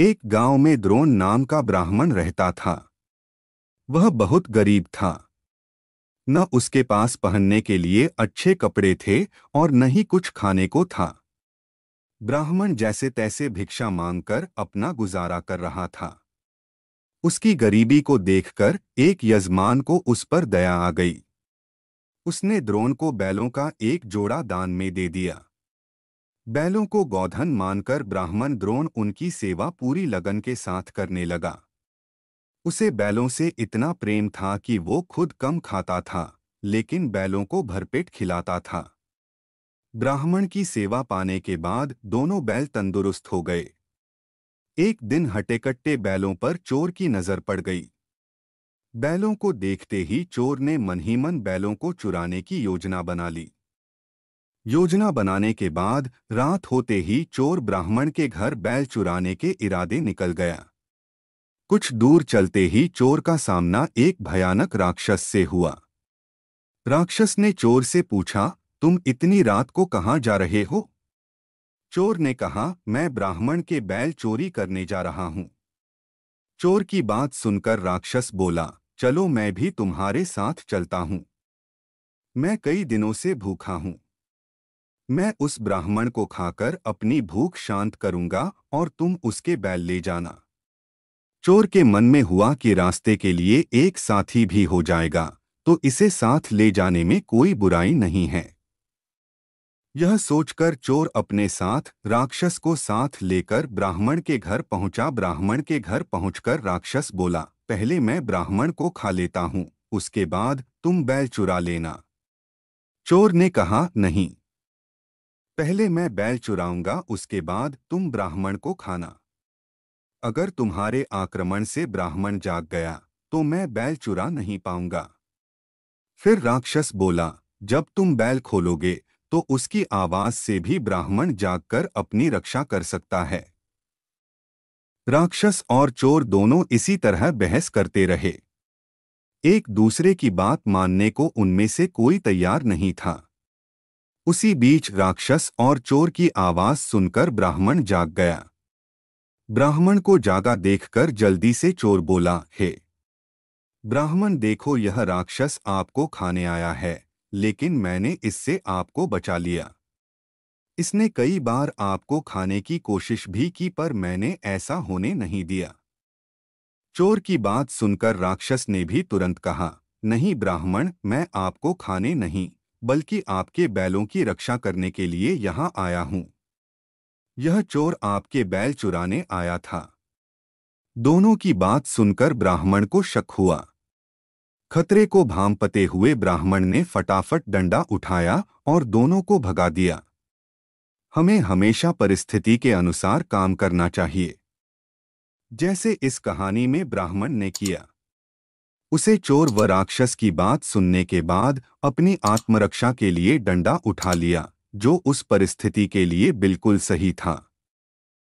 एक गांव में द्रोण नाम का ब्राह्मण रहता था वह बहुत गरीब था न उसके पास पहनने के लिए अच्छे कपड़े थे और न ही कुछ खाने को था ब्राह्मण जैसे तैसे भिक्षा मांगकर अपना गुजारा कर रहा था उसकी गरीबी को देखकर एक यजमान को उस पर दया आ गई उसने द्रोण को बैलों का एक जोड़ा दान में दे दिया बैलों को गौधन मानकर ब्राह्मण द्रोण उनकी सेवा पूरी लगन के साथ करने लगा उसे बैलों से इतना प्रेम था कि वो खुद कम खाता था लेकिन बैलों को भरपेट खिलाता था ब्राह्मण की सेवा पाने के बाद दोनों बैल तंदुरुस्त हो गए एक दिन हटेकट्टे बैलों पर चोर की नजर पड़ गई बैलों को देखते ही चोर ने मन ही मन बैलों को चुराने की योजना बना ली योजना बनाने के बाद रात होते ही चोर ब्राह्मण के घर बैल चुराने के इरादे निकल गया कुछ दूर चलते ही चोर का सामना एक भयानक राक्षस से हुआ राक्षस ने चोर से पूछा तुम इतनी रात को कहाँ जा रहे हो चोर ने कहा मैं ब्राह्मण के बैल चोरी करने जा रहा हूँ चोर की बात सुनकर राक्षस बोला चलो मैं भी तुम्हारे साथ चलता हूँ मैं कई दिनों से भूखा हूँ मैं उस ब्राह्मण को खाकर अपनी भूख शांत करूंगा और तुम उसके बैल ले जाना चोर के मन में हुआ कि रास्ते के लिए एक साथी भी हो जाएगा तो इसे साथ ले जाने में कोई बुराई नहीं है यह सोचकर चोर अपने साथ राक्षस को साथ लेकर ब्राह्मण के घर पहुंचा ब्राह्मण के घर पहुंचकर राक्षस बोला पहले मैं ब्राह्मण को खा लेता हूं उसके बाद तुम बैल चुरा लेना चोर ने कहा नहीं पहले मैं बैल चुराऊंगा उसके बाद तुम ब्राह्मण को खाना अगर तुम्हारे आक्रमण से ब्राह्मण जाग गया तो मैं बैल चुरा नहीं पाऊंगा फिर राक्षस बोला जब तुम बैल खोलोगे तो उसकी आवाज से भी ब्राह्मण जागकर अपनी रक्षा कर सकता है राक्षस और चोर दोनों इसी तरह बहस करते रहे एक दूसरे की बात मानने को उनमें से कोई तैयार नहीं था उसी बीच राक्षस और चोर की आवाज सुनकर ब्राह्मण जाग गया ब्राह्मण को जागा देखकर जल्दी से चोर बोला हे ब्राह्मण देखो यह राक्षस आपको खाने आया है लेकिन मैंने इससे आपको बचा लिया इसने कई बार आपको खाने की कोशिश भी की पर मैंने ऐसा होने नहीं दिया चोर की बात सुनकर राक्षस ने भी तुरंत कहा नहीं ब्राह्मण मैं आपको खाने नहीं बल्कि आपके बैलों की रक्षा करने के लिए यहाँ आया हूँ यह चोर आपके बैल चुराने आया था दोनों की बात सुनकर ब्राह्मण को शक हुआ खतरे को भामपते हुए ब्राह्मण ने फटाफट डंडा उठाया और दोनों को भगा दिया हमें हमेशा परिस्थिति के अनुसार काम करना चाहिए जैसे इस कहानी में ब्राह्मण ने किया उसे चोर व राक्षस की बात सुनने के बाद अपनी आत्मरक्षा के लिए डंडा उठा लिया जो उस परिस्थिति के लिए बिल्कुल सही था